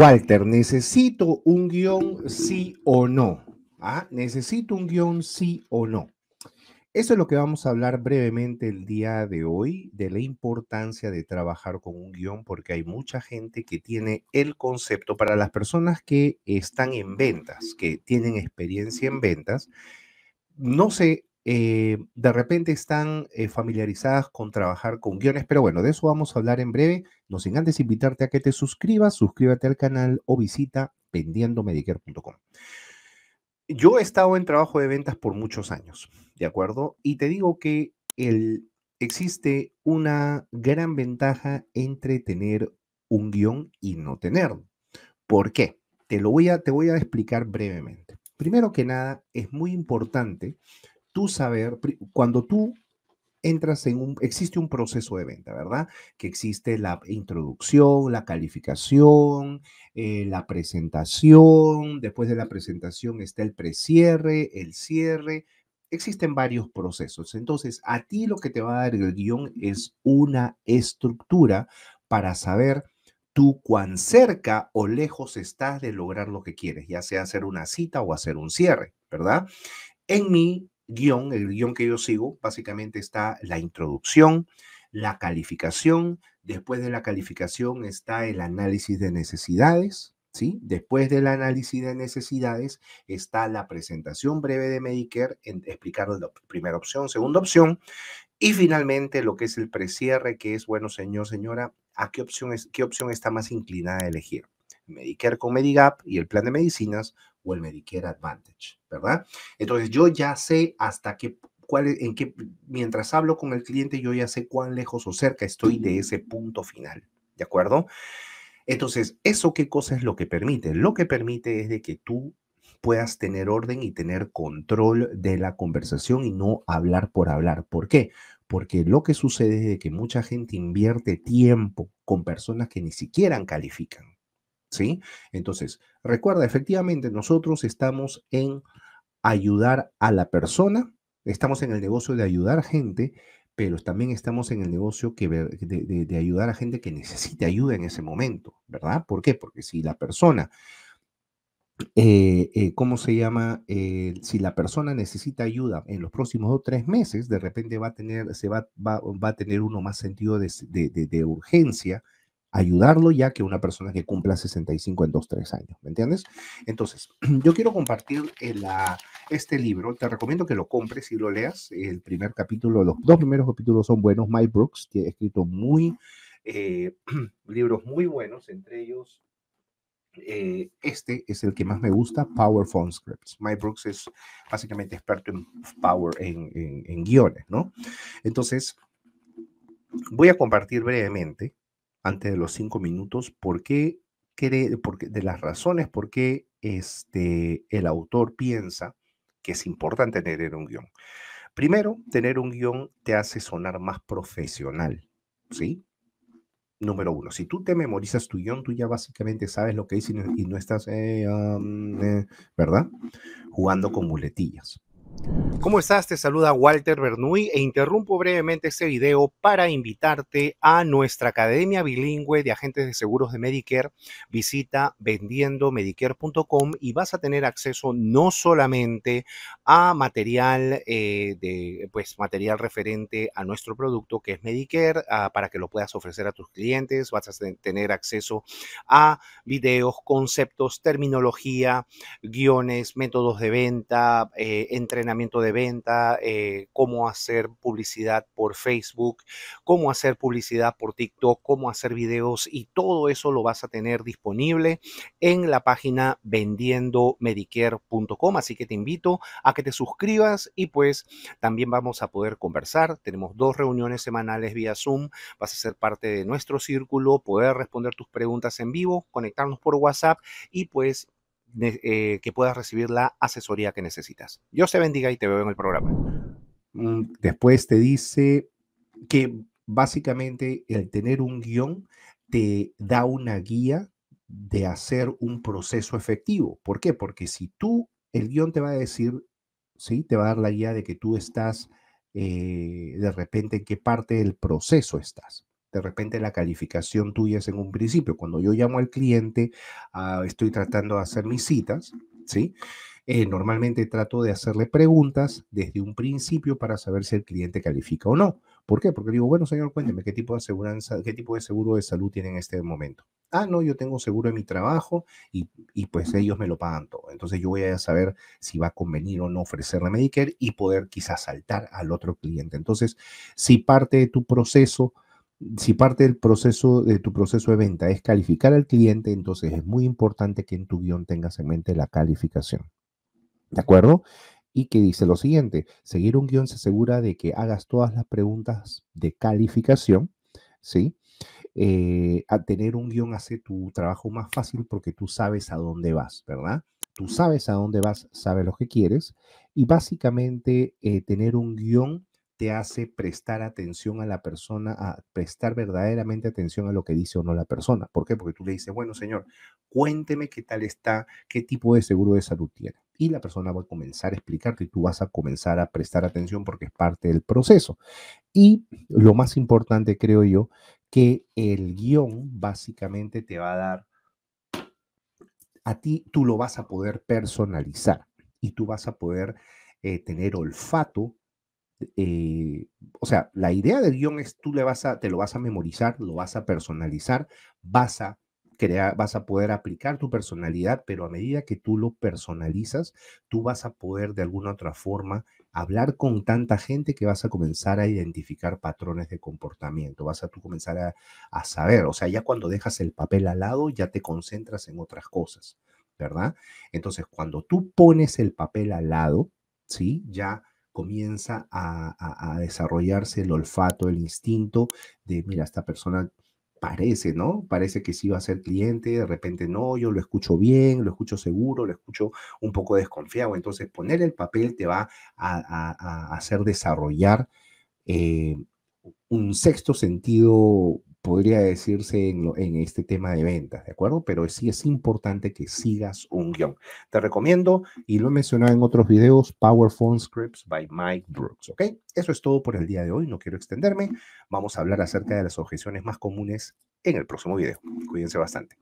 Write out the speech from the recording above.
Walter, necesito un guión sí o no. ¿Ah? Necesito un guión sí o no. Eso es lo que vamos a hablar brevemente el día de hoy, de la importancia de trabajar con un guión, porque hay mucha gente que tiene el concepto para las personas que están en ventas, que tienen experiencia en ventas. No sé. Eh, de repente están eh, familiarizadas con trabajar con guiones, pero bueno, de eso vamos a hablar en breve. No sin antes invitarte a que te suscribas, suscríbete al canal o visita pendiendomedicare.com. Yo he estado en trabajo de ventas por muchos años, ¿de acuerdo? Y te digo que existe una gran ventaja entre tener un guión y no tenerlo. ¿Por qué? Te lo voy a, te voy a explicar brevemente. Primero que nada, es muy importante tú saber, cuando tú entras en un, existe un proceso de venta, ¿verdad? Que existe la introducción, la calificación, eh, la presentación, después de la presentación está el precierre, el cierre, existen varios procesos. Entonces, a ti lo que te va a dar el guión es una estructura para saber tú cuán cerca o lejos estás de lograr lo que quieres, ya sea hacer una cita o hacer un cierre, ¿verdad? En mi guión, el guión que yo sigo, básicamente está la introducción, la calificación, después de la calificación está el análisis de necesidades, ¿sí? Después del análisis de necesidades está la presentación breve de Medicare, en explicar la primera opción, segunda opción, y finalmente lo que es el precierre, que es, bueno, señor, señora, ¿a qué opción, es, qué opción está más inclinada a elegir? Medicare con Medigap y el plan de medicinas o el Medicare Advantage, ¿verdad? Entonces yo ya sé hasta qué cuál en qué mientras hablo con el cliente yo ya sé cuán lejos o cerca estoy de ese punto final, ¿de acuerdo? Entonces, ¿eso qué cosa es lo que permite? Lo que permite es de que tú puedas tener orden y tener control de la conversación y no hablar por hablar. ¿Por qué? Porque lo que sucede es de que mucha gente invierte tiempo con personas que ni siquiera califican. ¿sí? Entonces, recuerda, efectivamente, nosotros estamos en ayudar a la persona, estamos en el negocio de ayudar a gente, pero también estamos en el negocio que de, ayudar a gente que necesite ayuda en ese momento, ¿verdad? ¿Por qué? Porque si la persona, eh, eh, ¿cómo se llama? Eh, si la persona necesita ayuda en los próximos dos o tres meses, de repente va a tener, se va, va, va a tener uno más sentido de urgencia ayudarlo ya que una persona que cumpla 65 en 2, 3 años, ¿me entiendes? Entonces, yo quiero compartir el, eh, este libro, te recomiendo que lo compres y lo leas, el primer capítulo, los dos primeros capítulos son buenos, My Brooks, que ha escrito muy, eh, libros muy buenos, entre ellos eh, este es el que más me gusta, Power Phone Scripts. My Brooks es básicamente experto en power, en guiones, ¿no? Entonces, voy a compartir brevemente antes de los cinco minutos por qué cree, de las razones por qué este, el autor piensa que es importante tener un guión. Primero, tener un guión te hace sonar más profesional, ¿sí? Número uno, si tú te memorizas tu guión, tú ya básicamente sabes lo que es y no, estás, eh, eh, ¿verdad? Jugando con muletillas. ¿Cómo estás? Te saluda Walter Bernuy e interrumpo brevemente este video para invitarte a nuestra Academia Bilingüe de Agentes de Seguros de Medicare. Visita vendiendomedicare.com y vas a tener acceso no solamente a material, eh, de, pues, material referente a nuestro producto que es Medicare, ah, para que lo puedas ofrecer a tus clientes, vas a tener acceso a videos, conceptos, terminología, guiones, métodos de venta, eh, de venta, eh, cómo hacer publicidad por Facebook, cómo hacer publicidad por TikTok, cómo hacer videos y todo eso lo vas a tener disponible en la página vendiendomedicare.com. Así que te invito a que te suscribas y pues también vamos a poder conversar. Tenemos dos reuniones semanales vía Zoom. Vas a ser parte de nuestro círculo, poder responder tus preguntas en vivo, conectarnos por WhatsApp y pues eh, que puedas recibir la asesoría que necesitas. Dios te bendiga y te veo en el programa. Mm, después te dice que básicamente el tener un guión te da una guía de hacer un proceso efectivo. ¿Por qué? Porque si tú, el guión te va a decir, ¿sí? Te va a dar la guía de que tú estás eh, de repente en qué parte del proceso estás de repente la calificación tuya es en un principio. Cuando yo llamo al cliente, ah, estoy tratando de hacer mis citas, ¿sí? Eh, normalmente trato de hacerle preguntas desde un principio para saber si el cliente califica o no. ¿Por qué? Porque digo, bueno, señor, cuénteme qué tipo de aseguranza, qué tipo de seguro de salud tiene en este momento. Ah, no, yo tengo seguro de mi trabajo y, y pues ellos me lo pagan todo. Entonces yo voy a saber si va a convenir o no ofrecerle Medicare y poder quizás saltar al otro cliente. Entonces, si parte de tu proceso si parte del proceso de tu proceso de venta es calificar al cliente, entonces es muy importante que en tu guión tengas en mente la calificación. ¿De acuerdo? Y que dice lo siguiente, seguir un guión se asegura de que hagas todas las preguntas de calificación, ¿sí? Eh, tener un guión hace tu trabajo más fácil porque tú sabes a dónde vas, ¿verdad? Tú sabes a dónde vas, sabes lo que quieres y básicamente eh, tener un guión te hace prestar atención a la persona, a prestar verdaderamente atención a lo que dice o no la persona. ¿Por qué? Porque tú le dices, bueno, señor, cuénteme qué tal está, qué tipo de seguro de salud tiene. Y la persona va a comenzar a explicarte y tú vas a comenzar a prestar atención porque es parte del proceso. Y lo más importante, creo yo, que el guión básicamente te va a dar, a ti tú lo vas a poder personalizar y tú vas a poder eh, tener olfato eh, o sea, la idea del guión es tú le vas a, te lo vas a memorizar, lo vas a personalizar, vas a crear, vas a poder aplicar tu personalidad, pero a medida que tú lo personalizas, tú vas a poder de alguna otra forma hablar con tanta gente que vas a comenzar a identificar patrones de comportamiento, vas a tú comenzar a, a saber, o sea, ya cuando dejas el papel al lado, ya te concentras en otras cosas, ¿verdad? Entonces, cuando tú pones el papel al lado, ¿sí? Ya comienza a, desarrollarse el olfato, el instinto de, mira, esta persona parece, ¿no? Parece que sí va a ser cliente, de repente no, yo lo escucho bien, lo escucho seguro, lo escucho un poco desconfiado. Entonces, poner el papel te va a, hacer desarrollar eh, un sexto sentido podría decirse en, este tema de ventas, ¿de acuerdo? Pero sí es importante que sigas un guión. Te recomiendo, y lo he mencionado en otros videos, Power Phone Scripts by Mike Brooks, ¿ok? Eso es todo por el día de hoy, no quiero extenderme. Vamos a hablar acerca de las objeciones más comunes en el próximo video. Cuídense bastante.